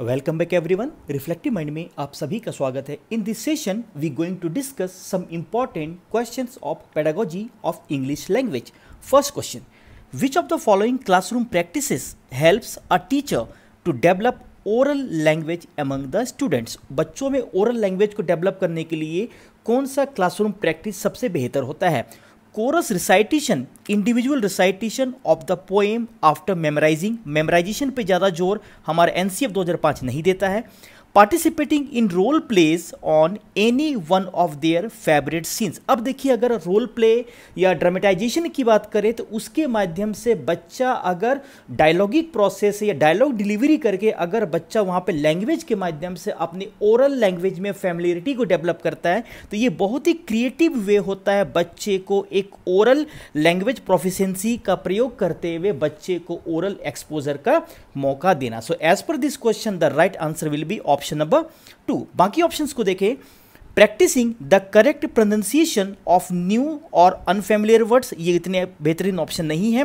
Welcome back everyone reflective mind में आप सभी का स्वागत है in this session we going to discuss some important questions of pedagogy of English language first question which of the following classroom practices helps a teacher to develop oral language among the students बच्चों में oral language को develop करने के लिए कौन सा classroom practice सबसे बेहतर होता है chorus recitation individual recitation of the poem after memorising memorisation पे ज़्यादा जोर हमारे एन 2005 नहीं देता है participating in role plays on any one of their favourite scenes अब देखिए अगर रोल प्ले या ड्रामेटाइजेशन की बात करें तो उसके माध्यम से बच्चा अगर डायलॉगिक प्रोसेस या डायलॉग डिलीवरी करके अगर बच्चा वहाँ पे लैंग्वेज के माध्यम से अपनी ओरल लैंग्वेज में फैमिलियरिटी को डेवलप करता है तो ये बहुत ही क्रिएटिव वे होता है बच्चे को एक ओरल लैंग्वेज प्रोफिशेंसी का प्रयोग करते हुए बच्चे को ओरल एक्सपोजर का मौका देना so as per this question the right answer will be option option number two बाकी ऑप्शंस को देखें practising the correct pronunciation of new और अनफेमिलियर वर्ड्स ये इतने बेहतरीन ऑप्शन नहीं है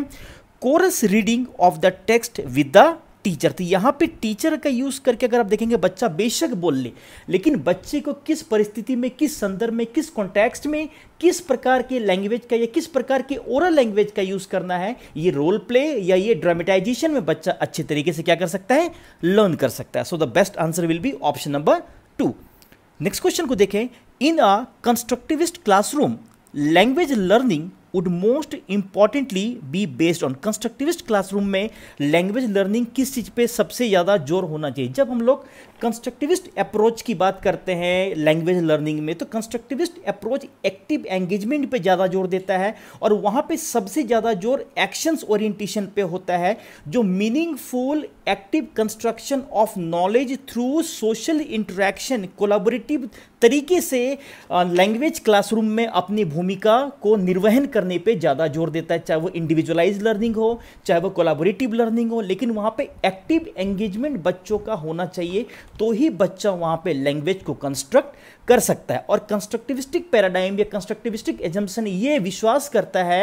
chorus reading of the text with the teacher तो यहाँ पे टीचर का यूज़ करके अगर आप देखेंगे बच्चा बेशक बोल ले, लेकिन बच्चे को किस परिस्थिति में किस संदर्भ में किस कॉन्टेक्स्ट में किस प्रकार के लैंग्वेज का या किस प्रकार के ओरल लैंग्वेज का यूज़ करना है ये रोल प्ले या ये ड्रामेटाइजेशन में बच्चा अच्छे तरीके से क्या कर सकता है लर्न कर सकता है so the best answer will be option number two next question को देखें in a constructivist classroom language learning would most importantly be based on constructivist classroom में लैंग्वेज लर्निंग किस चीज़ पे सबसे ज़्यादा जोर होना चाहिए जब हम लोग कंस्ट्रक्टिविस्ट अप्रोच की बात करते हैं लैंग्वेज लर्निंग में तो कंस्ट्रक्टिविस्ट अप्रोच एक्टिव एंगेजमेंट पे ज़्यादा जोर देता है और वहां पे सबसे ज़्यादा जोर एक्शंस ओरिएंटेशन पे होता है जो meaningful active construction of knowledge through social interaction collaborative तरीके से लैंग्वेज क्लासरूम में अपनी भूमिका को निर्वहन करने पे ज़्यादा जोर देता है चाहे वो इंडिविजुअलाइज लर्निंग हो चाहे वो कोलाबोरेटिव लर्निंग हो लेकिन वहाँ पे एक्टिव एंगेजमेंट बच्चों का होना चाहिए तो ही बच्चा वहाँ पे लैंग्वेज को कंस्ट्रक्ट कर सकता है और कंस्ट्रक्टिविस्टिक पैराडाइम या कंस्ट्रक्टिविस्टिक एजम्पन ये विश्वास करता है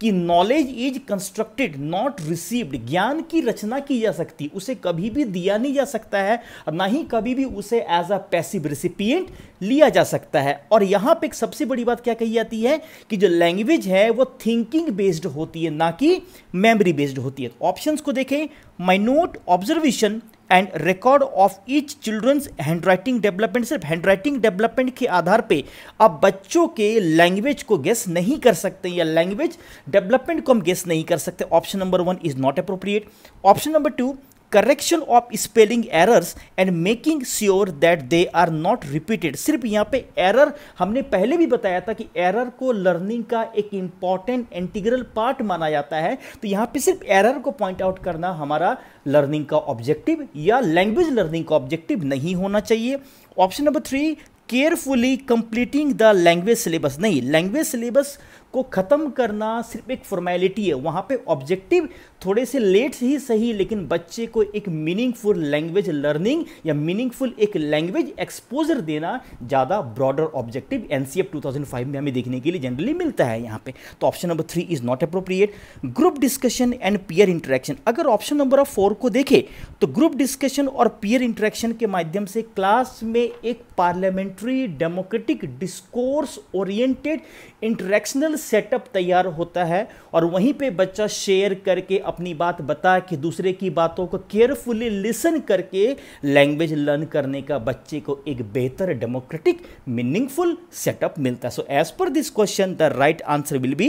कि knowledge is constructed not received ज्ञान की रचना की जा सकती उसे कभी भी दिया नहीं जा सकता है ना ही कभी भी उसे एज अ पैसिव रिसिपियंट लिया जा सकता है और यहां पे एक सबसे बड़ी बात क्या कही जाती है कि जो लैंग्वेज है वो थिंकिंग बेस्ड होती है ना कि मेमोरी बेस्ड होती है ऑप्शन को देखें minute observation and record of each children's handwriting development सिर्फ हैंड राइटिंग डेवलपमेंट के आधार पे आप बच्चों के लैंग्वेज को गेस नहीं कर सकते या लैंग्वेज डेवलपमेंट को हम गेस नहीं कर सकते option number one is not appropriate option number two correction of spelling errors and making sure that they are not repeated सिर्फ यहाँ पे एरर हमने पहले भी बताया था कि एरर को लर्निंग का एक इंपॉर्टेंट इंटीग्रल पार्ट माना जाता है तो यहाँ पे सिर्फ एरर को पॉइंट आउट करना हमारा लर्निंग का ऑब्जेक्टिव या लैंग्वेज लर्निंग का ऑब्जेक्टिव नहीं होना चाहिए option number three carefully completing the language syllabus नहीं लैंग्वेज सिलेबस को ख़त्म करना सिर्फ एक फॉर्मेलिटी है वहाँ पे ऑब्जेक्टिव थोड़े से लेट ही सही लेकिन बच्चे को एक मीनिंगफुल लैंग्वेज लर्निंग या मीनिंगफुल एक लैंग्वेज एक्सपोजर देना ज़्यादा ब्रॉडर ऑब्जेक्टिव एन 2005 में हमें देखने के लिए जनरली मिलता है यहाँ पे तो option number three is not appropriate group discussion and peer interaction अगर ऑप्शन नंबर फोर को देखे तो ग्रुप डिस्कशन और पीयर इंटरेक्शन के माध्यम से क्लास में एक parliamentary democratic discourse oriented interactional setup तैयार होता है और वहीं पर बच्चा शेयर करके अपनी बात बता के दूसरे की बातों को केयरफुली लिसन करके लैंग्वेज लर्न करने का बच्चे को एक बेहतर डेमोक्रेटिक मीनिंगफुल सेटअप मिलता है so as per this question the right answer will be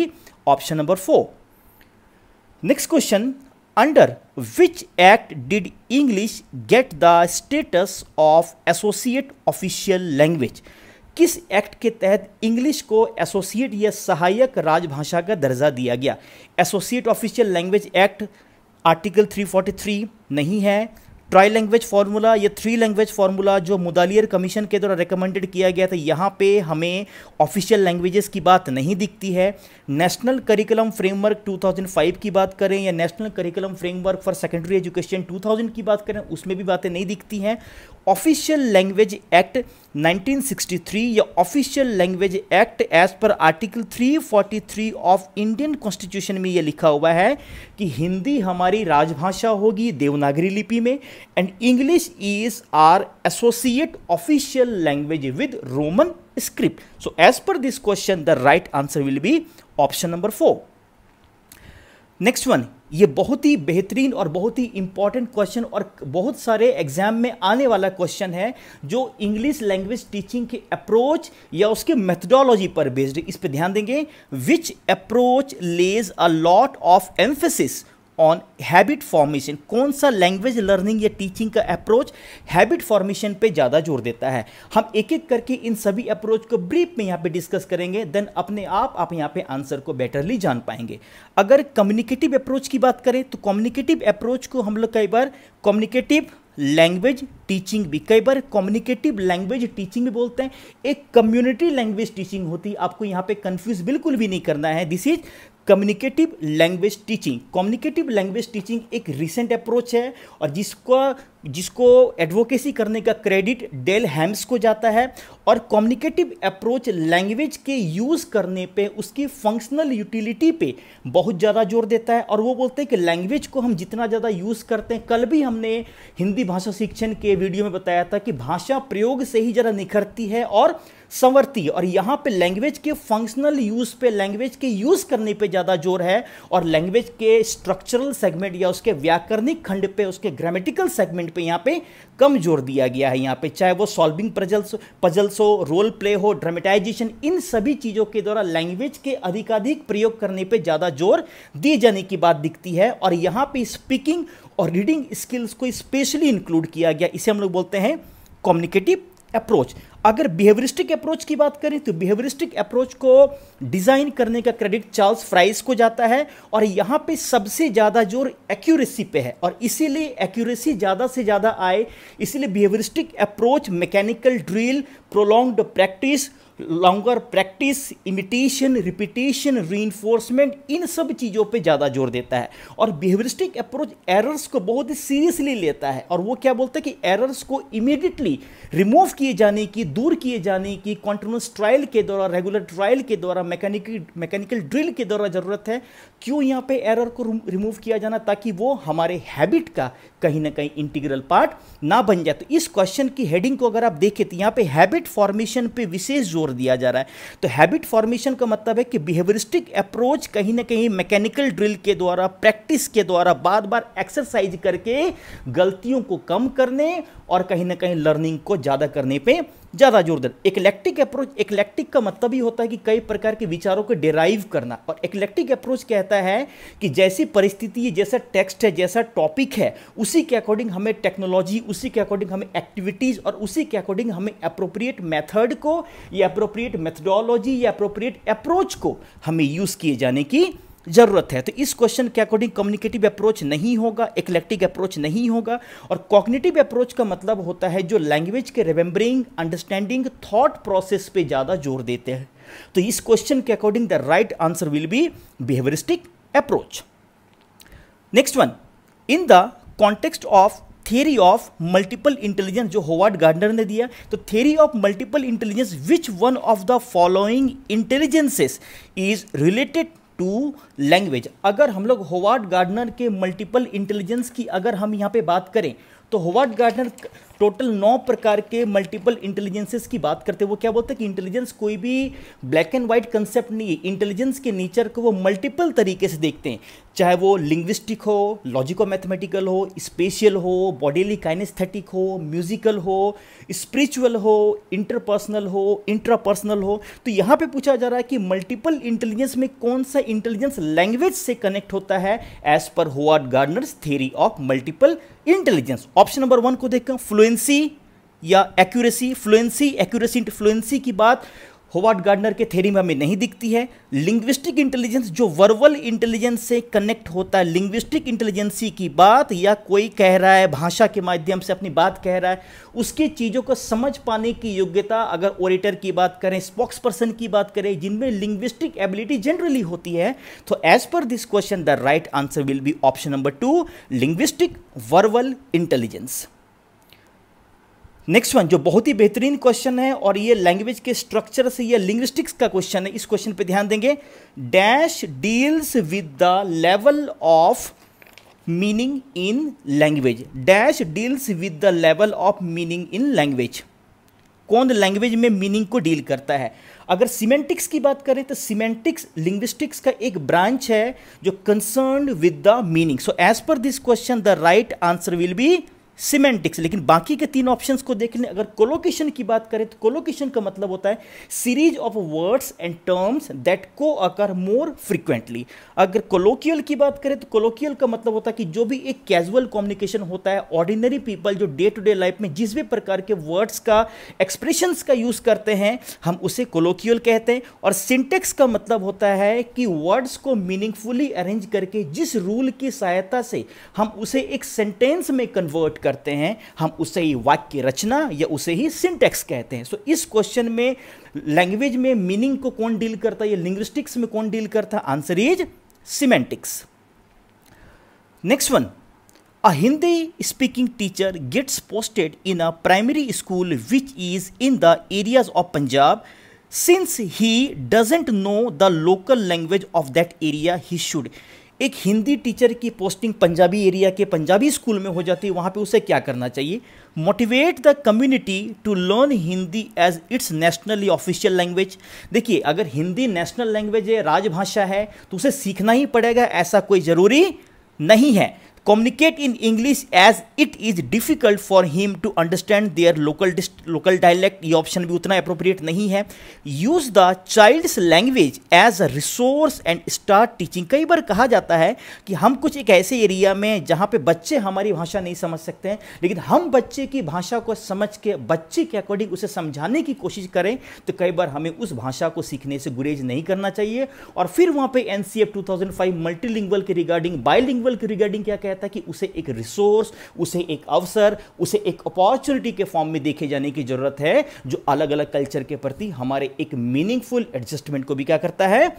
option number four next question under which act did English get the status of associate official language किस act के तहत English को associate या सहायक राजभाषा का दर्जा दिया गया associate official language act article 343 नहीं है ट्राई लैंग्वेज फार्मूला या थ्री लैंग्वेज फार्मूला जो मुदालियर कमीशन के द्वारा रिकमेंडेड किया गया था यहाँ पे हमें ऑफिशियल लैंग्वेजेस की बात नहीं दिखती है नेशनल करिकुलम फ्रेमवर्क 2005 की बात करें या national curriculum framework for secondary education 2000 की बात करें उसमें भी बातें नहीं दिखती हैं ऑफिशियल लैंग्वेज एक्ट 1963 या official language act as per article 343 of Indian constitution में यह लिखा हुआ है कि हिंदी हमारी राजभाषा होगी देवनागरी लिपि में and English is are associate official language with Roman script so as per this question the right answer will be option number four next one ये बहुत ही बेहतरीन और बहुत ही इंपॉर्टेंट क्वेश्चन और बहुत सारे एग्जाम में आने वाला क्वेश्चन है जो इंग्लिश लैंग्वेज टीचिंग के अप्रोच या उसके मेथडोलॉजी पर बेस्ड इस पर ध्यान देंगे which approach lays a lot of emphasis on habit formation कौन सा लैंग्वेज लर्निंग या टीचिंग का अप्रोच हैबिट फॉर्मेशन पे ज़्यादा जोर देता है हम एक एक करके इन सभी अप्रोच को ब्रीफ में यहाँ पे डिस्कस करेंगे देन अपने आप आप यहाँ पे आंसर को बेटरली जान पाएंगे अगर कम्युनिकेटिव अप्रोच की बात करें तो कम्युनिकेटिव अप्रोच को हम लोग कई बार कम्युनिकेटिव लैंग्वेज टीचिंग भी कई बार कम्युनिकेटिव लैंग्वेज टीचिंग भी बोलते हैं एक कम्युनिटी लैंग्वेज टीचिंग होती है आपको यहाँ पे कंफ्यूज बिल्कुल भी नहीं करना है this is communicative language teaching communicative language teaching एक रिसेंट अप्रोच है और जिसको जिसको एडवोकेसी करने का क्रेडिट डेल हैम्स को जाता है और कम्युनिकेटिव अप्रोच लैंग्वेज के यूज़ करने पे उसकी फंक्शनल यूटिलिटी पे बहुत ज़्यादा जोर देता है और वो बोलते हैं कि लैंग्वेज को हम जितना ज़्यादा यूज़ करते हैं कल भी हमने हिंदी भाषा शिक्षण के वीडियो में बताया था कि भाषा प्रयोग से ही ज़रा निखरती है और संवरती और यहाँ पे लैंग्वेज के फंक्शनल यूज़ पे लैंग्वेज के यूज़ करने पे ज़्यादा जोर है और लैंग्वेज के स्ट्रक्चरल सेगमेंट या उसके व्याकरणिक खंड पे उसके ग्रामेटिकल सेगमेंट पे यहाँ पे कम जोर दिया गया है यहाँ पे चाहे वो सॉल्विंग पजल्स पजल्स हो रोल प्ले हो ड्रामेटाइजेशन इन सभी चीज़ों के द्वारा लैंग्वेज के अधिकाधिक प्रयोग करने पर ज़्यादा जोर दिए जाने की बात दिखती है और यहाँ पर स्पीकिंग और रीडिंग स्किल्स को स्पेशली इंक्लूड किया गया इसे हम लोग बोलते हैं कम्युनिकेटिव अप्रोच अगर बिहेवियरिस्टिक अप्रोच की बात करें तो बिहेवियरिस्टिक अप्रोच को डिज़ाइन करने का क्रेडिट चार्ल्स फ्राइस को जाता है और यहाँ पे सबसे ज़्यादा जोर एक्यूरेसी पे है और इसीलिए एक्यूरेसी ज़्यादा से ज़्यादा आए इसीलिए behaviouristic approach mechanical drill prolonged practice longer practice imitation repetition री इन सब चीज़ों पे ज़्यादा जोर देता है और बिहेवरिस्टिक अप्रोच एरर्स को बहुत ही सीरियसली लेता है और वो क्या बोलता है कि एरर्स को इमीडिएटली रिमूव किए जाने की दूर किए जाने की कॉन्टिन्यूस ट्रायल के द्वारा रेगुलर ट्रायल के द्वारा मैकेनिकल मैकेनिकल ड्रिल के द्वारा ज़रूरत है क्यों यहाँ पर एरर को रिमूव किया जाना ताकि वो हमारे हैबिट का कहीं ना कहीं इंटीग्रल पार्ट ना बन जाए तो इस क्वेश्चन की हेडिंग को अगर आप देखें तो यहाँ पर हैबिट फॉर्मेशन पर विशेष जोर जोर दिया जा रहा है तो हैबिट फॉर्मेशन का मतलब है कि बिहेवियरिस्टिक अप्रोच कहीं ना कहीं मैकेनिकल ड्रिल के द्वारा प्रैक्टिस के द्वारा बार बार एक्सरसाइज करके गलतियों को कम करने और कहीं ना कहीं लर्निंग को ज़्यादा करने पर ज़्यादा जोर देना इकलेक्टिक अप्रोच इकलेक्टिक का मतलब ही होता है कि कई प्रकार के विचारों को डिराइव करना और इकलेक्टिक अप्रोच कहता है कि जैसी परिस्थिति है जैसा टेक्स्ट है जैसा टॉपिक है उसी के अकॉर्डिंग हमें टेक्नोलॉजी उसी के अकॉर्डिंग हमें एक्टिविटीज़ और उसी के अकॉर्डिंग हमें अप्रोप्रिएट मैथड को या अप्रोप्रिएट मेथडोलॉजी या अप्रोप्रिएट अप्रोच को हमें यूज़ किए जाने की ज़रूरत है तो इस क्वेश्चन के अकॉर्डिंग कम्युनिकेटिव अप्रोच नहीं होगा इकलेक्टिक अप्रोच नहीं होगा और कॉग्निटिव अप्रोच का मतलब होता है जो लैंग्वेज के रिमेंबरिंग अंडरस्टैंडिंग थॉट प्रोसेस पे ज़्यादा जोर देते हैं तो इस क्वेश्चन के according the right answer will be behaviouristic approach next one in the context of theory of multiple intelligence जो होवार्ड गार्डनर ने दिया तो theory of multiple intelligence which one of the following intelligences is related to language अगर हम लोग Howard Gardner के multiple intelligence की अगर हम यहाँ पे बात करें तो होवार्ड गार्डनर टोटल नौ प्रकार के मल्टीपल इंटेलिजेंसेस की बात करते हैं वो क्या बोलते हैं कि इंटेलिजेंस कोई भी ब्लैक एंड व्हाइट कंसेप्ट नहीं है इंटेलिजेंस के नेचर को वो मल्टीपल तरीके से देखते हैं चाहे वो लिंग्विस्टिक हो लॉजिको मैथमेटिकल हो स्पेशियल हो बॉडीली काइनेस्थेटिक हो म्यूजिकल हो स्पिरिचुअल हो इंटरपर्सनल हो इंट्रापर्सनल हो तो यहाँ पे पूछा जा रहा है कि मल्टीपल इंटेलिजेंस में कौन सा इंटेलिजेंस लैंग्वेज से कनेक्ट होता है एज पर हुआ Gardner's theory of multiple intelligence option number one को देखकर फ्लुएं फ्लुएंसी या एक्यूरेसी फ्लुएंसी एक्यूरेसी इंट फ्लुएंसी की बात होवार्ड गार्डनर के थेरी में हमें नहीं दिखती है लिंग्विस्टिक इंटेलिजेंस जो वर्बल इंटेलिजेंस से कनेक्ट होता है लिंग्विस्टिक इंटेलिजेंसी की बात या कोई कह रहा है भाषा के माध्यम से अपनी बात कह रहा है उसकी चीज़ों को समझ पाने की योग्यता अगर ओरिटर की बात करें स्पोक्स पर्सन की बात करें जिनमें लिंग्विस्टिक एबिलिटी जनरली होती है तो as per this question the right answer will be option number two linguistic वर्वल इंटेलिजेंस नेक्स्ट वन जो बहुत ही बेहतरीन क्वेश्चन है और ये लैंग्वेज के स्ट्रक्चर से या लिंग्विस्टिक्स का क्वेश्चन है इस क्वेश्चन पे ध्यान देंगे dash deals with the level of meaning in language dash deals with the level of meaning in language कौन लैंग्वेज में मीनिंग को डील करता है अगर सीमेंटिक्स की बात करें तो सीमेंटिक्स लिंग्विस्टिक्स का एक ब्रांच है जो concern with the meaning so as per this question the right answer will be semantics लेकिन बाकी के तीन ऑप्शंस को देखने अगर कोलोकेशन की बात करें तो कोलोकेशन का मतलब होता है series of words and terms that को अकर मोर फ्रिक्वेंटली अगर कोलोकियल की बात करें तो कोलोकियल का मतलब होता है कि जो भी एक कैजुअल कम्युनिकेशन होता है ऑर्डिनरी पीपल जो डे टू डे लाइफ में जिस भी प्रकार के वर्ड्स का एक्सप्रेशन का यूज़ करते हैं हम उसे कोलोकियल कहते हैं और सिंटेक्स का मतलब होता है कि वर्ड्स को मीनिंगफुली अरेंज करके जिस रूल की सहायता से हम उसे एक सेंटेंस में कन्वर्ट कर करते हैं हम उसे ही वाक्य रचना या उसे ही सिंटेक्स कहते हैं सो so, इस क्वेश्चन में लैंग्वेज में मीनिंग को कौन डील करता है या लिंग्विस्टिक्स में कौन डील करता answer is semantics next one a Hindi speaking teacher gets posted in a primary school which is in the areas of Punjab since he doesn't know the local language of that area he should एक Hindi teacher की posting Punjabi area के Punjabi school में हो जाती है वहाँ पे उसे क्या करना चाहिए motivate the community to learn Hindi as it's nationally official language देखिए अगर हिंदी नेशनल लैंग्वेज है राजभाषा है तो उसे सीखना ही पड़ेगा ऐसा कोई ज़रूरी नहीं है communicate in English as it is difficult for him to understand their local local dialect ये ऑप्शन भी उतना अप्रोप्रिएट नहीं है use the child's language as a resource and start teaching कई बार कहा जाता है कि हम कुछ एक ऐसे एरिया में जहाँ पे बच्चे हमारी भाषा नहीं समझ सकते हैं लेकिन हम बच्चे की भाषा को समझ के बच्चे के अकॉर्डिंग उसे समझाने की कोशिश करें तो कई बार हमें उस भाषा को सीखने से गुरेज नहीं करना चाहिए और फिर वहाँ पे N C F two thousand five multilingual के रिगार्डिंग बायोलिंगल के रिगार्डिंग क्या कह कहता है कि उसे एक रिसोर्स उसे एक अवसर उसे एक अपॉर्चुनिटी के फॉर्म में देखे जाने की ज़रूरत है जो अलग अलग कल्चर के प्रति हमारे एक मीनिंगफुल एडजस्टमेंट को भी क्या करता है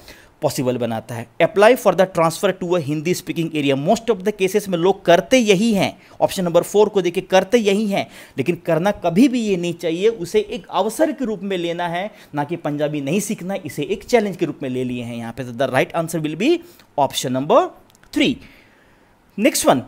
पॉसिबल बनाता है apply for the transfer to a Hindi speaking area most of the cases में लोग करते यही हैं ऑप्शन नंबर फोर को देखिए करते यही हैं लेकिन करना कभी भी ये नहीं चाहिए उसे एक अवसर के रूप में लेना है ना कि पंजाबी नहीं सीखना इसे एक चैलेंज के रूप में ले लिए हैं यहाँ पे the right answer will be option number three next one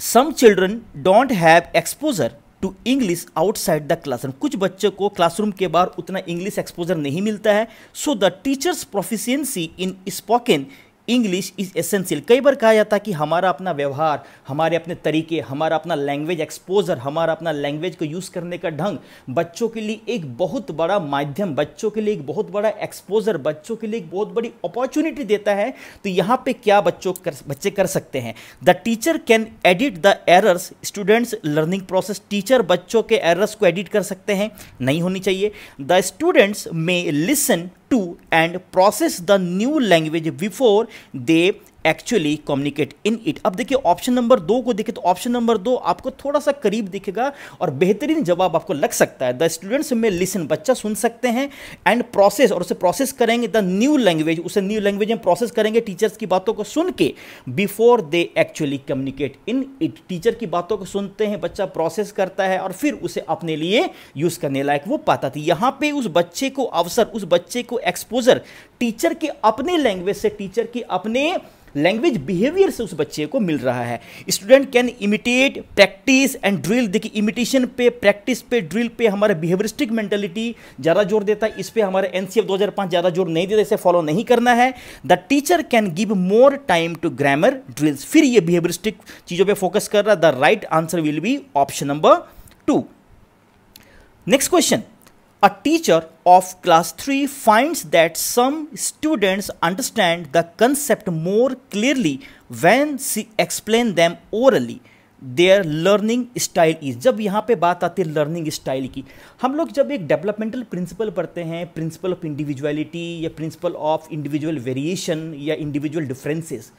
some children don't have exposure to English outside the classroom कुछ बच्चों को क्लासरूम के बाहर उतना इंग्लिश एक्सपोजर नहीं मिलता है so the teacher's proficiency in spoken English is essential कई बार कहा जाता है कि हमारा अपना व्यवहार हमारे अपने तरीके हमारा अपना लैंग्वेज एक्सपोजर हमारा अपना लैंग्वेज को यूज़ करने का ढंग बच्चों के लिए एक बहुत बड़ा माध्यम बच्चों के लिए एक बहुत बड़ा एक्सपोजर बच्चों के लिए एक बहुत बड़ी अपॉर्चुनिटी देता है तो यहाँ पे क्या बच्चों कर बच्चे कर सकते हैं the teacher can edit the errors students learning process teacher बच्चों के एरर्स को एडिट कर सकते हैं नहीं होनी चाहिए the students may listen to and process the new language before they actually communicate in it अब देखिए ऑप्शन नंबर दो को देखिए तो ऑप्शन नंबर दो आपको थोड़ा सा करीब दिखेगा और बेहतरीन जवाब आपको लग सकता है द स्टूडेंट्स में लिसन बच्चा सुन सकते हैं एंड प्रोसेस और उसे प्रोसेस करेंगे द न्यू लैंग्वेज उसे न्यू लैंग्वेज में प्रोसेस करेंगे टीचर्स की बातों को सुन के before they actually communicate in it teacher की बातों को सुनते हैं बच्चा प्रोसेस करता है और फिर उसे अपने लिए यूज़ करने लायक वो पाता था यहाँ पे उस बच्चे को अवसर उस बच्चे को एक्सपोजर टीचर के अपने लैंग्वेज से टीचर के अपने लैंग्वेज बिहेवियर से उस बच्चे को मिल रहा है student can imitate practice and drill देखिए इमिटेशन पे प्रैक्टिस पे ड्रिल पे हमारा बिहेवियरिस्टिक मेंटेलिटी ज़्यादा जोर देता है इस पर हमारे एन सी ज़्यादा जोर नहीं देता इसे फॉलो नहीं करना है the teacher can give more time to grammar drills फिर ये बिहेवियरिस्टिक चीज़ों पर फोकस कर रहा the right answer will be option number two next question A teacher of class 3 finds that some students understand the concept more clearly when she explains them orally. Their learning style is जब यहाँ पे बात आती है learning style की हम लोग जब एक डेवलपमेंटल प्रिंसिपल पढ़ते हैं प्रिंसिपल ऑफ इंडिविजुअलिटी या प्रिंसिपल ऑफ इंडिविजुअल वेरिएशन या इंडिविजुअल डिफरेंसेस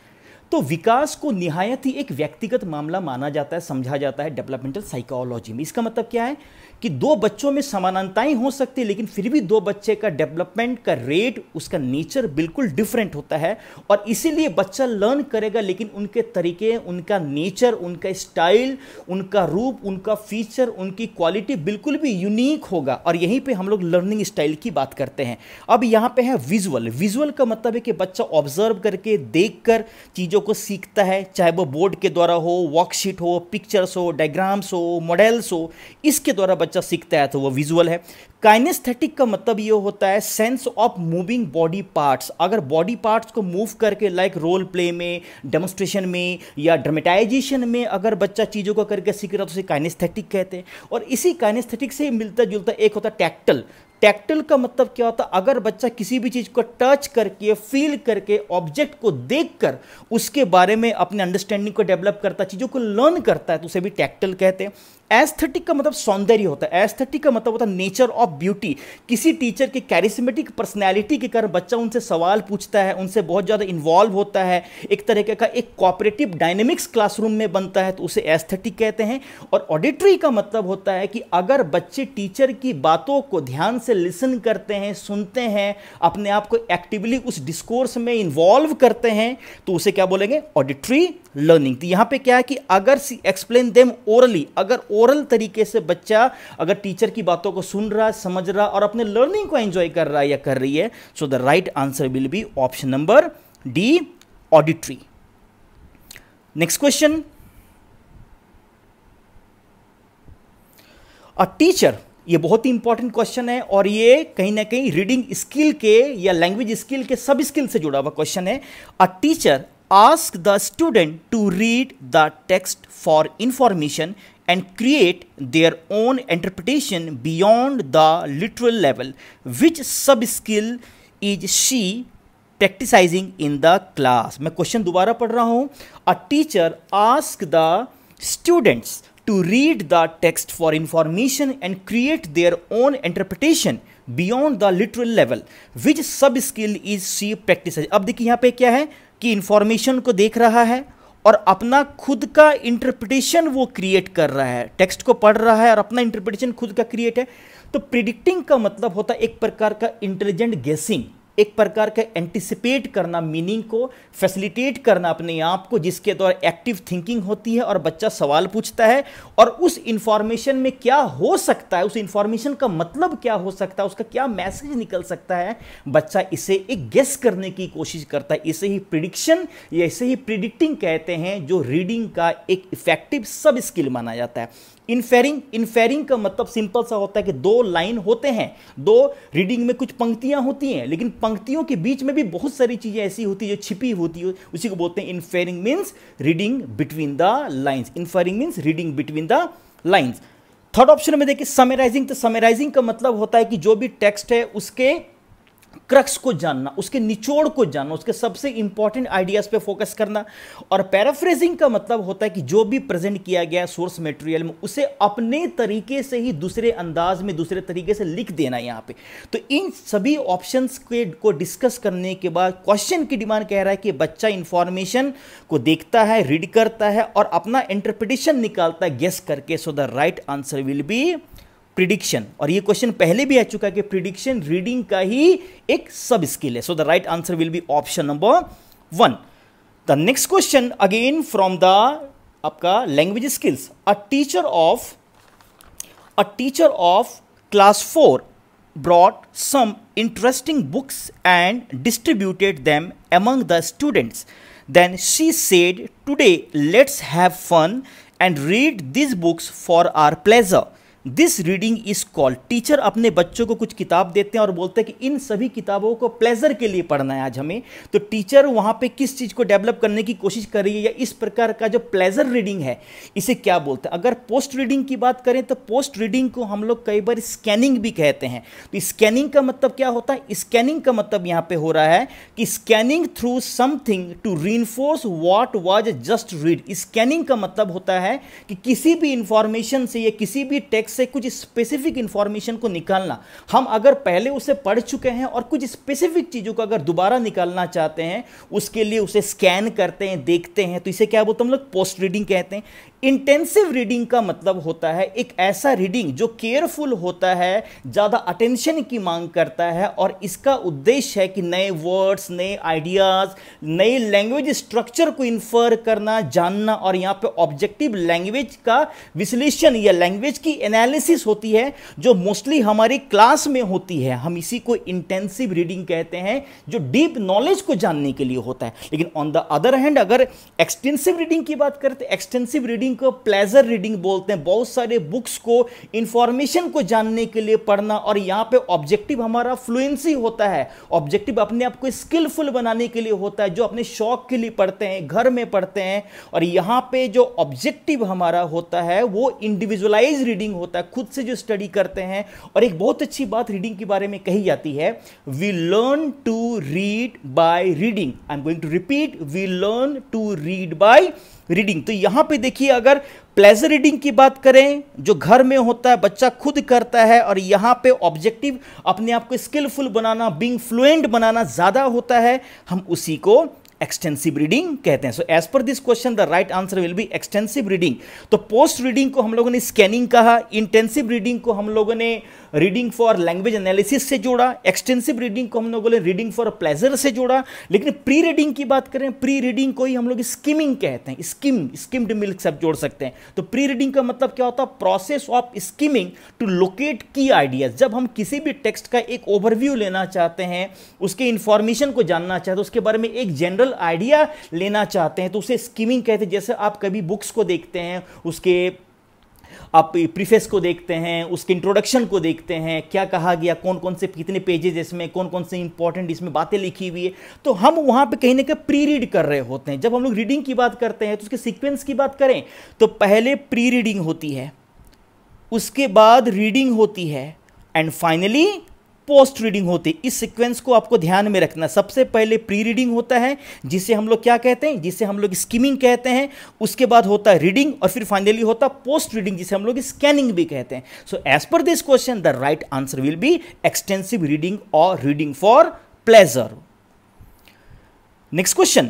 तो विकास को निहायत ही एक व्यक्तिगत मामला माना जाता है समझा जाता है डेवलपमेंटल साइकोलॉजी में इसका मतलब क्या है कि दो बच्चों में समानताएं हो सकती है लेकिन फिर भी दो बच्चे का डेवलपमेंट का रेट उसका नेचर बिल्कुल डिफरेंट होता है और इसीलिए बच्चा लर्न करेगा लेकिन उनके तरीके उनका नेचर उनका स्टाइल उनका रूप उनका फीचर उनकी क्वालिटी बिल्कुल भी यूनिक होगा और यहीं पर हम लोग लर्निंग स्टाइल की बात करते हैं अब यहाँ पर है विजुअल विजुअल का मतलब है कि बच्चा ऑब्जर्व करके देख कर चीज़ों को सीखता है चाहे वो बोर्ड के द्वारा हो वर्कशीट हो पिक्चर्स हो डायग्राम्स हो मॉडल्स हो इसके द्वारा बच्चा सीखता है तो वो विजुअल है काइनेस्थेटिक का मतलब ये होता है sense of moving body parts अगर बॉडी पार्ट्स को मूव करके लाइक रोल प्ले में डेमोस्ट्रेशन में या ड्रामेटाइजेशन में अगर बच्चा चीज़ों को करके सीख रहा है तो उसे काइनेस्थेटिक कहते हैं और इसी काइनेस्थेटिक से मिलता जुलता एक होता है टैक्टल टैक्टल का मतलब क्या होता है अगर बच्चा किसी भी चीज़ को टच करके फील करके ऑब्जेक्ट को देख कर उसके बारे में अपने अंडरस्टैंडिंग को डेवलप करता है चीज़ों को लर्न करता है तो उसे भी टैक्टल कहते हैं एस्थेटिक का मतलब सौंदर्य होता है एस्थेटिक का मतलब होता है नेचर ऑफ ब्यूटी किसी टीचर के कैरिस्मेटिक पर्सनैलिटी के कारण बच्चा उनसे सवाल पूछता है उनसे बहुत ज़्यादा इन्वॉल्व होता है एक तरीके का एक कॉपरेटिव डायनेमिक्स क्लासरूम में बनता है तो उसे एस्थेटिक कहते हैं और ऑडिटरी का मतलब होता है कि अगर बच्चे टीचर की बातों को ध्यान से लिसन करते हैं सुनते हैं अपने आप को एक्टिवली उस डिस्कोर्स में इन्वॉल्व करते हैं तो उसे क्या बोलेंगे ऑडिट्री लर्निंग तो यहाँ पे क्या है कि अगर सी एक्सप्लेन देम ओरली अगर ओरल तरीके से बच्चा अगर टीचर की बातों को सुन रहा है समझ रहा और अपने लर्निंग को एंजॉय कर रहा है या कर रही है so the right answer will be option number D auditory next question a teacher ये बहुत ही इंपॉर्टेंट क्वेश्चन है और ये कहीं ना कहीं रीडिंग स्किल के या लैंग्वेज स्किल के सब स्किल से जुड़ा हुआ क्वेश्चन है a teacher ask the student to read the text for information and create their own interpretation beyond the literal level. Which sub skill is she practicing in the class? main question dobara पढ़ raha hu a teacher ask the students to read the text for information and create their own interpretation beyond the literal level which sub skill is she practicing ab देखिए yahan pe kya hai की information को देख रहा है और अपना खुद का इंटरप्रिटेशन वो क्रिएट कर रहा है टेक्स्ट को पढ़ रहा है और अपना इंटरप्रिटेशन खुद का क्रिएट है तो प्रिडिक्टिंग का मतलब होता है एक प्रकार का इंटेलिजेंट गेसिंग एक प्रकार का एंटिसिपेट करना मीनिंग को फैसिलिटेट करना अपने आप को जिसके द्वारा एक्टिव थिंकिंग होती है और बच्चा सवाल पूछता है और उस इंफॉर्मेशन में क्या हो सकता है उस इंफॉर्मेशन का मतलब क्या हो सकता है उसका क्या मैसेज निकल सकता है बच्चा इसे एक गेस करने की कोशिश करता है इसे ही प्रिडिक्शन या इसे ही प्रिडिक्टिंग कहते हैं जो रीडिंग का एक इफेक्टिव सब स्किल माना जाता है इनफेरिंग इनफेरिंग का मतलब सिंपल सा होता है कि दो लाइन होते हैं दो रीडिंग में कुछ पंक्तियां होती हैं लेकिन पंक्तियों के बीच में भी बहुत सारी चीज़ें ऐसी होती है जो छिपी होती है उसी को बोलते हैं inferring means reading between the lines inferring means reading between the lines third option में देखिए समराइजिंग तो समराइजिंग का मतलब होता है कि जो भी टेक्स्ट है उसके क्रक्स को जानना उसके निचोड़ को जानना उसके सबसे इंपॉर्टेंट आइडियाज पे फोकस करना और पैराफ्रेजिंग का मतलब होता है कि जो भी प्रेजेंट किया गया सोर्स मटेरियल में उसे अपने तरीके से ही दूसरे अंदाज में दूसरे तरीके से लिख देना यहाँ पे तो इन सभी ऑप्शंस के को डिस्कस करने के बाद क्वेश्चन की डिमांड कह रहा है कि बच्चा इंफॉर्मेशन को देखता है रीड करता है और अपना इंटरप्रिटेशन निकालता है गेस करके so the right answer will be prediction और ये क्वेश्चन पहले भी आ चुका है कि प्रिडिक्शन रीडिंग का ही एक सब स्किल है so the right answer will be option number one the next question again from the आपका language skills a teacher of a teacher of class four brought some interesting books and distributed them among the students then she said today let's have fun and read this books for our pleasure this reading is called teacher अपने बच्चों को कुछ किताब देते हैं और बोलते हैं कि इन सभी किताबों को प्लेजर के लिए पढ़ना है आज हमें तो टीचर वहां पे किस चीज़ को डेवलप करने की कोशिश कर रही है या इस प्रकार का जो प्लेजर रीडिंग है इसे क्या बोलते हैं अगर पोस्ट रीडिंग की बात करें तो पोस्ट रीडिंग को हम लोग कई बार स्कैनिंग भी कहते हैं तो स्कैनिंग का मतलब क्या होता है स्कैनिंग का मतलब यहाँ पे हो रहा है कि scanning through something to reinforce what was just read scanning का मतलब होता है कि किसी भी इंफॉर्मेशन से या किसी भी टेक्स्ट से कुछ स्पेसिफिक इंफॉर्मेशन को निकालना हम अगर पहले उसे पढ़ चुके हैं और कुछ स्पेसिफिक चीज़ों को अगर दोबारा निकालना चाहते हैं उसके लिए उसे स्कैन करते हैं देखते हैं तो इसे क्या बोलते हम लोग पोस्ट रीडिंग कहते हैं इंटेंसिव रीडिंग का मतलब होता है एक ऐसा रीडिंग जो केयरफुल होता है ज़्यादा अटेंशन की मांग करता है और इसका उद्देश्य है कि नए वर्ड्स नए आइडियाज़ नए लैंग्वेज स्ट्रक्चर को इन्फर करना जानना और यहाँ पे ऑब्जेक्टिव लैंग्वेज का विश्लेषण या लैंग्वेज की एनालिसिस होती है जो मोस्टली हमारी क्लास में होती है हम इसी को इंटेंसिव रीडिंग कहते हैं जो डीप नॉलेज को जानने के लिए होता है लेकिन ऑन द अदर हैंड अगर एक्सटेंसिव रीडिंग की बात करते एक्सटेंसिव रीडिंग रीडिंग को प्लेजर रीडिंग बोलते हैं बहुत सारे बुक्स को इंफॉर्मेशन को जानने के लिए पढ़ना और यहाँ पे ऑब्जेक्टिव हमारा फ्लुएंसी होता है ऑब्जेक्टिव अपने आप को स्किलफुल बनाने के लिए होता है जो अपने शौक के लिए पढ़ते हैं घर में पढ़ते हैं और यहाँ पे जो ऑब्जेक्टिव हमारा होता है वो इंडिविजुअलाइज रीडिंग होता है खुद से जो स्टडी करते हैं और एक बहुत अच्छी बात रीडिंग के बारे में कही जाती है we learn to read by reading I am going to repeat we learn to read by reading तो यहां पे देखिए अगर प्लेजर रीडिंग की बात करें जो घर में होता है बच्चा खुद करता है और यहां पे ऑब्जेक्टिव अपने आप को स्किलफुल बनाना बींग फ्लुएंट बनाना ज़्यादा होता है हम उसी को एक्सटेंसिव रीडिंग कहते हैं so as per this question the right answer will be extensive reading तो पोस्ट रीडिंग को हम लोगों ने स्कैनिंग कहा इंटेंसिव रीडिंग को हम लोगों ने रीडिंग फॉर लैंग्वेज एनालिसिस से जोड़ा एक्सटेंसिव रीडिंग को हम लोगों ने रीडिंग फॉर प्लेजर से जोड़ा लेकिन प्री रीडिंग की बात करें प्री रीडिंग को ही हम लोग स्किमिंग कहते हैं स्किम स्किम्ड मिल्क सब जोड़ सकते हैं तो प्री रीडिंग का मतलब क्या होता है process of skimming to locate key ideas जब हम किसी भी टेक्स्ट का एक ओवरव्यू लेना चाहते हैं उसके इंफॉर्मेशन को जानना चाहते हैं तो उसके बारे में एक जनरल जनरल आइडिया लेना चाहते हैं तो उसे स्कीमिंग कहते हैं जैसे आप कभी बुक्स को देखते हैं उसके आप प्रीफेस को देखते हैं उसके इंट्रोडक्शन को देखते हैं क्या कहा गया कौन कौन से कितने पेजेज इसमें कौन कौन से इंपॉर्टेंट इसमें बातें लिखी हुई है तो हम वहां पे कहीं ना कहीं प्री रीड कर रहे होते हैं जब हम लोग रीडिंग की बात करते हैं तो उसके सीक्वेंस की बात करें तो पहले प्री रीडिंग होती है उसके बाद रीडिंग होती है एंड फाइनली पोस्ट रीडिंग होती है इस सीक्वेंस को आपको ध्यान में रखना सबसे पहले प्री रीडिंग होता है जिसे हम लोग क्या कहते हैं जिसे हम लोग स्किमिंग कहते हैं उसके बाद होता है रीडिंग और फिर फाइनली होता है पोस्ट रीडिंग जिसे हम लोग स्कैनिंग भी कहते हैं so as per this question the right answer will be extensive reading और reading for pleasure next question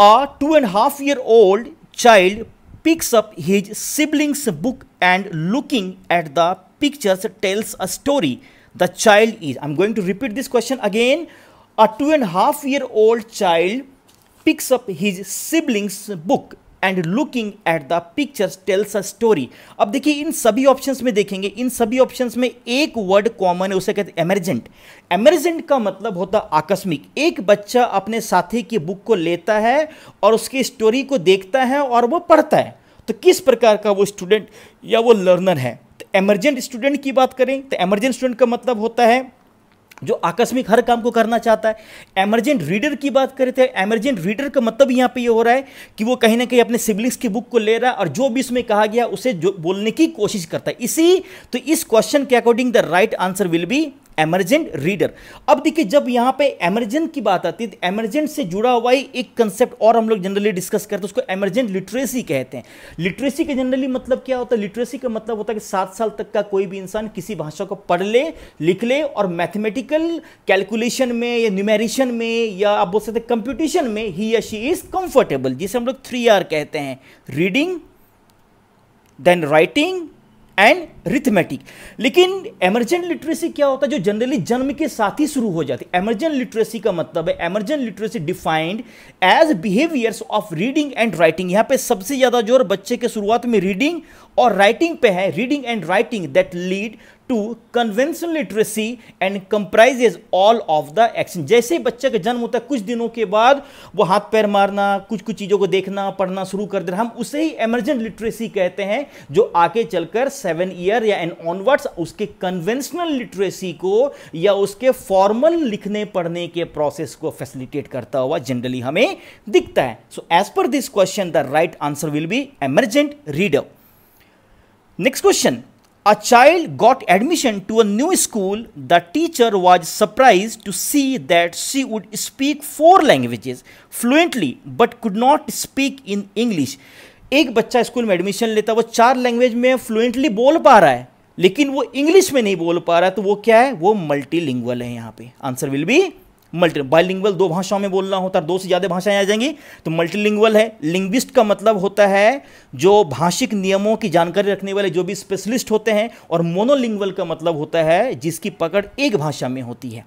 a two and half year old child picks up his siblings book and looking at the pictures tells a story the child is I am going to repeat this question again a two and half year old child picks up his siblings book and looking at the picture tales a story अब देखिए इन सभी options में देखेंगे इन सभी options में एक word common है उसे कहते हैं एमरजेंट एमरजेंट का मतलब होता आकस्मिक एक बच्चा अपने साथी की बुक को लेता है और उसकी स्टोरी को देखता है और वो पढ़ता है तो किस प्रकार का वो स्टूडेंट या वो लर्नर है एमरजेंट स्टूडेंट की बात करें तो एमरजेंट स्टूडेंट का मतलब होता है जो आकस्मिक हर काम को करना चाहता है एमरजेंट रीडर की बात करें तो एमरजेंट रीडर का मतलब यहाँ पे ये यह हो रहा है कि वो कहीं ना कहीं अपने सिबलिंग्स की बुक को ले रहा है और जो भी इसमें कहा गया उसे जो बोलने की कोशिश करता है इसी तो इस क्वेश्चन के according the right answer will be emergent reader अब देखिए जब यहां पे एमरजेंट की बात आती है एमरजेंट तो से जुड़ा हुआ ही एक कंसेप्ट और हम लोग जनरली डिस्कस करते हैं उसको एमरजेंट लिटरेसी कहते हैं लिटरेसी के जनरली मतलब क्या होता है लिटरेसी का मतलब होता है कि सात साल तक का कोई भी इंसान किसी भाषा को पढ़ ले लिख ले और मैथमेटिकल कैलकुलेशन में या न्यूमेरिशन में या आप बोल सकते हैं कंप्यूटिशन में ही या शी इज कंफर्टेबल जिसे हम लोग थ्री आर कहते हैं reading then writing and rithmetic लेकिन एमरजेंट लिटरेसी क्या होता है जो जनरली जन्म के साथ ही शुरू हो जाती है एमरजेंट लिटरेसी का मतलब है emergent literacy defined as behaviours of reading and writing यहाँ पे सबसे ज़्यादा जोर बच्चे के शुरुआत में रीडिंग और राइटिंग पे है reading and writing that lead to conventional literacy and comprises all of the action जैसे ही बच्चे का जन्म होता है कुछ दिनों के बाद वो हाथ पैर मारना कुछ कुछ चीज़ों को देखना पढ़ना शुरू कर देना हम उसे ही एमरजेंट लिटरेसी कहते हैं जो आगे चलकर सेवन ईयर ईयर या एन ऑनवर्ड्स उसके कन्वेंशनल लिटरेसी को या उसके फॉर्मल लिखने पढ़ने के प्रोसेस को फैसिलिटेट करता हुआ जनरली हमें दिखता है so as per this question the right answer will be emergent read next question a child got admission to a new school the teacher was surprise to see that she would speak four languages fluently but could not speak in English एक बच्चा school में admission लेता है वो चार language में fluently बोल पा रहा है लेकिन वो इंग्लिश में नहीं बोल पा रहा है तो वो क्या है वो मल्टीलिंगुअल है यहाँ पे answer will be multi bilingual दो भाषाओं में बोलना होता है दो से ज़्यादा भाषाएं आ जाएंगी तो मल्टीलिंगुअल है लिंग्विस्ट का मतलब होता है जो भाषिक नियमों की जानकारी रखने वाले जो भी स्पेशलिस्ट होते हैं और मोनोलिंगुअल का मतलब होता है जिसकी पकड़ एक भाषा में होती है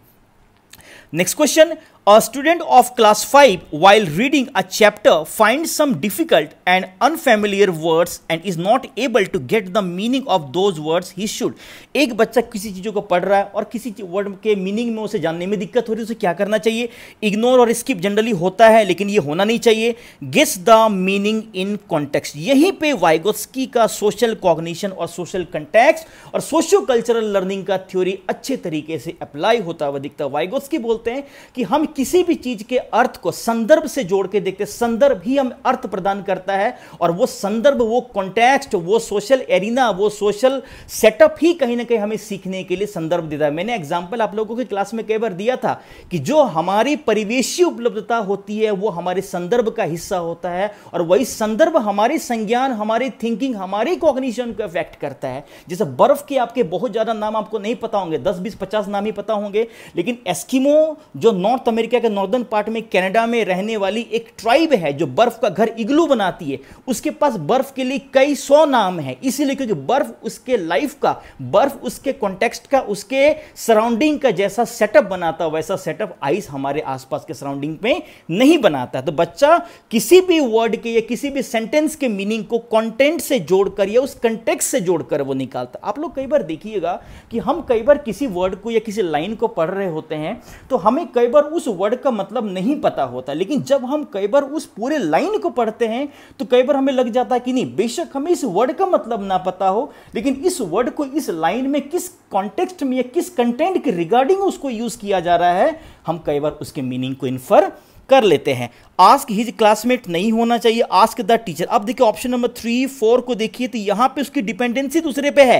next question A student of class 5 while reading a chapter finds some difficult and unfamiliar words and is not able to get the meaning of those words he should. एक बच्चा किसी चीज़ों को पढ़ रहा है और किसी वर्ड के मीनिंग में उसे जानने में दिक्कत हो रही है उसे क्या करना चाहिए इग्नोर और स्किप जनरली होता है लेकिन ये होना नहीं चाहिए guess the meaning in context यहीं पे वाइगोस्की का सोशल कॉग्निशन और सोशल कंटेक्स्ट और सोशियो कल्चरल लर्निंग का थ्योरी अच्छे तरीके से अप्लाई होता हुआ दिखता है वाइगोस्की बोलते हैं कि हम किसी भी चीज के अर्थ को संदर्भ से जोड़ के देखते संदर्भ ही हम अर्थ प्रदान करता है और वो संदर्भ वो कॉन्टेक्स्ट वो सोशल एरिना वो सोशल सेटअप ही कहीं ना कहीं हमें सीखने के लिए संदर्भ देता है मैंने एग्जाम्पल आप लोगों की क्लास में कई बार दिया था कि जो हमारी परिवेशी उपलब्धता होती है वो हमारे संदर्भ का हिस्सा होता है और वही संदर्भ हमारे संज्ञान हमारी थिंकिंग हमारी कॉग्निशन को अफेक्ट करता है जैसे बर्फ के आपके बहुत ज्यादा नाम आपको नहीं पता होंगे दस बीस पचास नाम ही पता होंगे लेकिन एस्किमो जो नॉर्थ अमेरिका अमेरिका के नॉर्दर्न पार्ट में कनाडा में रहने वाली एक ट्राइब है जो बर्फ का घर इग्लू बनाती है उसके पास बर्फ के लिए कई सौ नाम है इसीलिए क्योंकि बर्फ उसके लाइफ का बर्फ उसके कॉन्टेक्स्ट का उसके सराउंडिंग का जैसा सेटअप बनाता है वैसा सेटअप आइस हमारे आसपास के सराउंडिंग में नहीं बनाता तो बच्चा किसी भी वर्ड के या किसी भी सेंटेंस के मीनिंग को कॉन्टेंट से जोड़कर या उस कंटेक्स से जोड़कर वो निकालता आप लोग कई बार देखिएगा कि हम कई बार किसी वर्ड को या किसी लाइन को पढ़ रहे होते हैं तो हमें कई बार उस वर्ड का मतलब नहीं पता होता लेकिन जब हम कई बार उस पूरे लाइन को पढ़ते हैं तो कई बार हमें लग जाता है कि नहीं बेशक हमें इस वर्ड का मतलब ना पता हो लेकिन इस वर्ड को इस लाइन में किस कॉन्टेक्स्ट में या किस कंटेंट के रिगार्डिंग उसको यूज किया जा रहा है हम कई बार उसके मीनिंग को इन्फर कर लेते हैं आस्क हिज क्लासमेट नहीं होना चाहिए आस्क द टीचर अब देखिए ऑप्शन नंबर थ्री फोर को देखिए तो यहां पे उसकी डिपेंडेंसी दूसरे पे है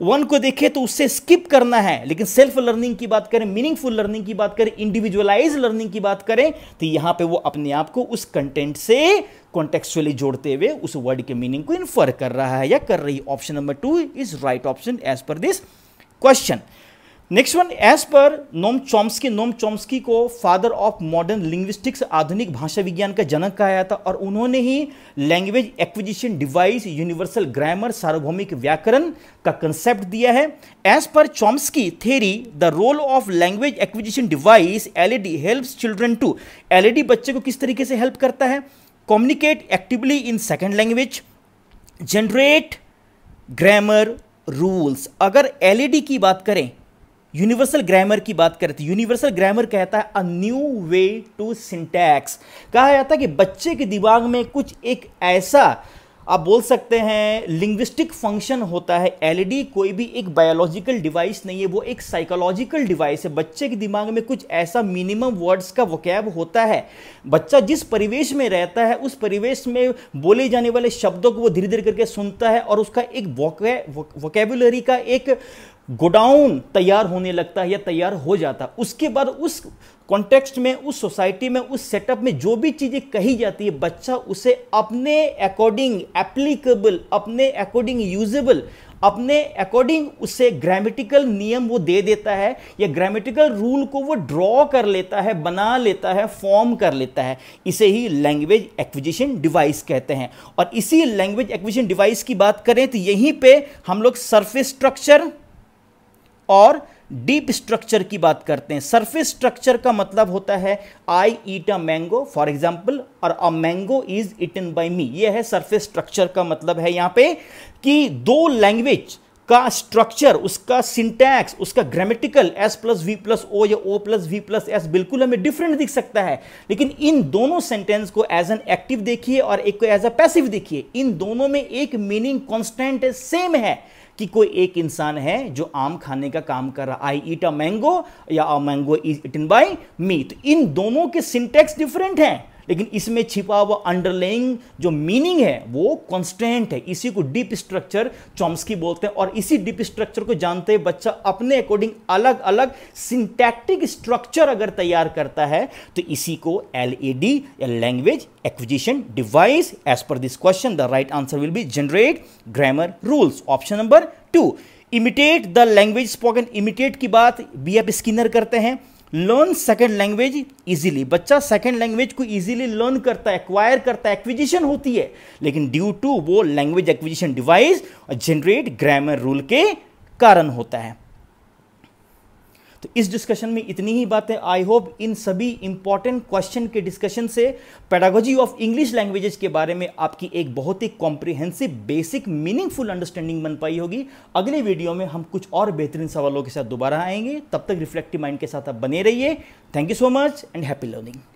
वन को देखें तो उससे स्किप करना है लेकिन सेल्फ लर्निंग की बात करें मीनिंगफुल लर्निंग की बात करें इंडिविजुअलाइज लर्निंग की बात करें तो यहां पे वो अपने आप को उस कंटेंट से कॉन्टेक्चुअली जोड़ते हुए उस वर्ड के मीनिंग को इन्फर कर रहा है या कर रही option number two is right option as per this question next one as per Noam Chomsky Noam Chomsky को फादर ऑफ मॉडर्न लिंग्विस्टिक्स आधुनिक भाषा विज्ञान का जनक कहा जाता और उन्होंने ही language acquisition device universal grammar सार्वभौमिक व्याकरण का कंसेप्ट दिया है as per Chomsky theory the role of language acquisition device LED helps children to LED बच्चे को किस तरीके से हेल्प करता है communicate actively in second language generate grammar rules अगर एलईडी की बात करें यूनिवर्सल ग्रामर की बात करते हैं यूनिवर्सल ग्रामर कहता है a new way to syntax कहा जाता है कि बच्चे के दिमाग में कुछ एक ऐसा आप बोल सकते हैं लिंग्विस्टिक फंक्शन होता है एलईडी e कोई भी एक बायोलॉजिकल डिवाइस नहीं है वो एक साइकोलॉजिकल डिवाइस है बच्चे के दिमाग में कुछ ऐसा मिनिमम वर्ड्स का वोकैब होता है बच्चा जिस परिवेश में रहता है उस परिवेश में बोले जाने वाले शब्दों को वो धीरे धीरे करके सुनता है और उसका एक वोकेबुलरी का एक गोडाउन तैयार होने लगता है या तैयार हो जाता है उसके बाद उस कॉन्टेक्स्ट में उस सोसाइटी में उस सेटअप में जो भी चीज़ें कही जाती है बच्चा उसे अपने अकॉर्डिंग एप्लीकेबल अपने अकॉर्डिंग यूजेबल अपने अकॉर्डिंग उसे ग्रामेटिकल नियम वो दे देता है या ग्रामेटिकल रूल को वो ड्रॉ कर लेता है बना लेता है फॉर्म कर लेता है इसे ही लैंग्वेज एक्विजिशन डिवाइस कहते हैं और इसी लैंग्वेज एक्विजिशन डिवाइस की बात करें तो यहीं पे हम लोग सरफेस स्ट्रक्चर और डीप स्ट्रक्चर की बात करते हैं सरफेस स्ट्रक्चर का मतलब होता है I eat a mango for example और a mango is eaten by me यह है सरफेस स्ट्रक्चर का मतलब है यहां पे कि दो लैंग्वेज का स्ट्रक्चर उसका सिंटैक्स उसका grammatical S plus V plus O या O plus V plus S बिल्कुल हमें डिफरेंट दिख सकता है लेकिन इन दोनों सेंटेंस को एज एन एक्टिव देखिए और एक को एज अ पैसिव देखिए इन दोनों में एक मीनिंग कॉन्स्टेंट सेम है कि कोई एक इंसान है जो आम खाने का काम कर रहा आई ईट अ मैंगो या a mango is eaten by me तो इन दोनों के सिंटेक्स डिफरेंट हैं लेकिन इसमें छिपा हुआ अंडरलेइंग जो मीनिंग है वो कॉन्स्टेंट है इसी को डीप स्ट्रक्चर चॉम्स्की बोलते हैं और इसी डीप स्ट्रक्चर को जानते हैं बच्चा अपने अकॉर्डिंग अलग अलग सिंटैक्टिक स्ट्रक्चर अगर तैयार करता है तो इसी को एल या language acquisition device as per this question the right answer will be generate grammar rules option number two imitate the language spoken imitate की बात बी एफ स्किनर करते हैं लर्न सेकेंड लैंग्वेज इजीली बच्चा second language को easily learn करता है acquire करता है एक्विजिशन होती है लेकिन ड्यू टू वो लैंग्वेज एक्विजिशन डिवाइस और जनरेट ग्रामर रूल के कारण होता है तो इस डिस्कशन में इतनी ही बातें आई होप इन सभी इंपॉर्टेंट क्वेश्चन के डिस्कशन से पैडागोजी ऑफ इंग्लिश लैंग्वेजेस के बारे में आपकी एक बहुत ही कॉम्प्रिहेंसिव बेसिक मीनिंगफुल अंडरस्टैंडिंग बन पाई होगी अगले वीडियो में हम कुछ और बेहतरीन सवालों के साथ दोबारा आएंगे तब तक रिफ्लेक्टिव माइंड के साथ आप बने रहिए thank you so much and happy learning